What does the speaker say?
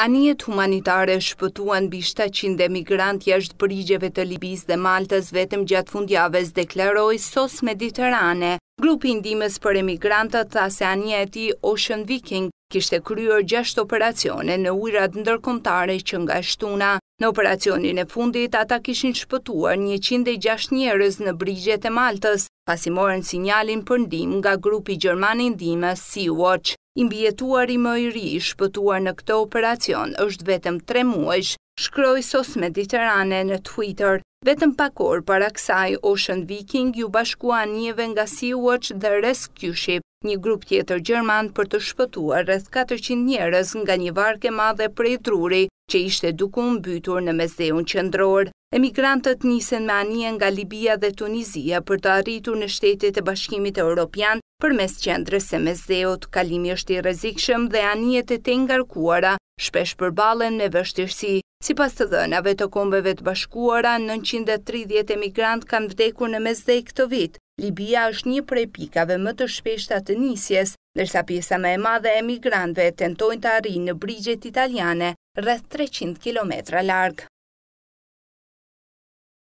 Anijet humanitare shpëtuan bi 700 emigrantë jashtë përgjëve të Libis dhe Maltës vetëm gjatë fundjavez dekleroj sos mediterane. Grupë i ndimes për emigrantët tha se anijeti Ocean Viking kishte kryur 6 operacione në ujrat ndërkomtare që nga shtuna. Në operacionin e fundit, ata kishin shpëtuar 106 njerës në brigjet e Maltës, pasi morën sinjalin për ndim nga grupi Gjermani ndime Sea-Watch. Imbjetuar i më i ri shpëtuar në këto operacion është vetëm tre muajsh, shkroj sos mediterane në Twitter, vetëm pakor para kësaj Ocean Viking ju bashkua njeve nga Sea-Watch dhe Rescue Ship, një grup tjetër Gjerman për të shpëtuar rrëth 400 njerës nga një varke madhe prej druri, që ishte duku mbytur në mezdeun qëndror. Emigrantët nisen me anien nga Libia dhe Tunizia për të arritur në shtetit e bashkimit e Europian për mes qendrës e mezdeut. Kalimi është i rezikshëm dhe anijet e te ngarkuara shpesh balen me vështirësi. Si pas të dhënave të kombeve të bashkuara, 930 emigrant kanë vdekur në mezdej këto vit. Libia është një prej pikave më të shpeshta të nisjes, nërsa pjesa me e madhe emigrantve tentojnë të arri në brigjet italiane rreth 300 km larg.